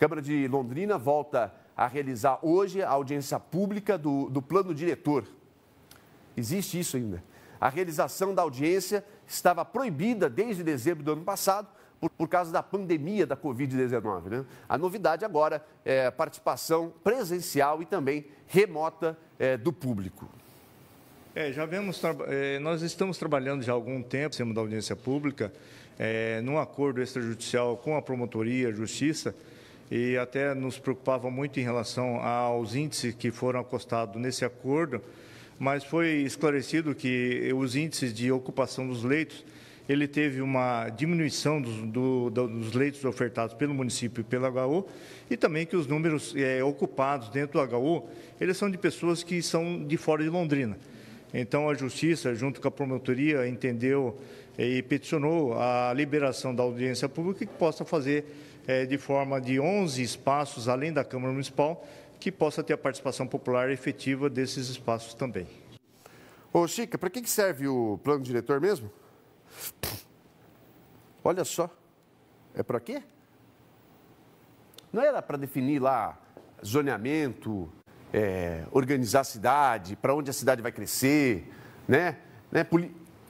Câmara de Londrina volta a realizar hoje a audiência pública do, do plano diretor. Existe isso ainda. A realização da audiência estava proibida desde dezembro do ano passado por, por causa da pandemia da Covid-19. Né? A novidade agora é a participação presencial e também remota é, do público. É, já vemos, é, nós estamos trabalhando já há algum tempo, em da audiência pública, é, num acordo extrajudicial com a Promotoria Justiça, e até nos preocupava muito em relação aos índices que foram acostados nesse acordo, mas foi esclarecido que os índices de ocupação dos leitos, ele teve uma diminuição dos, do, dos leitos ofertados pelo município e pelo HU, e também que os números é, ocupados dentro do HU, eles são de pessoas que são de fora de Londrina. Então, a Justiça, junto com a promotoria, entendeu eh, e peticionou a liberação da audiência pública que possa fazer é, de forma de 11 espaços, além da Câmara Municipal, que possa ter a participação popular efetiva desses espaços também. Ô, Chica, para que serve o plano diretor mesmo? Olha só. É para quê? Não era para definir lá zoneamento, é, organizar a cidade, para onde a cidade vai crescer, né? né?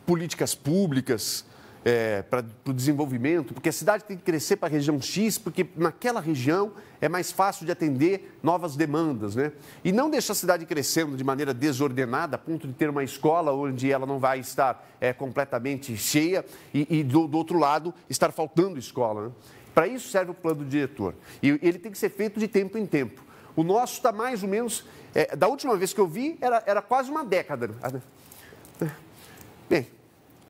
políticas públicas é, para o desenvolvimento, porque a cidade tem que crescer para a região X, porque naquela região é mais fácil de atender novas demandas, né? E não deixar a cidade crescendo de maneira desordenada, a ponto de ter uma escola onde ela não vai estar é, completamente cheia e, e do, do, outro lado, estar faltando escola, né? Para isso serve o plano diretor. E ele tem que ser feito de tempo em tempo. O nosso está mais ou menos. É, da última vez que eu vi, era, era quase uma década. Ah, né? é. Bem,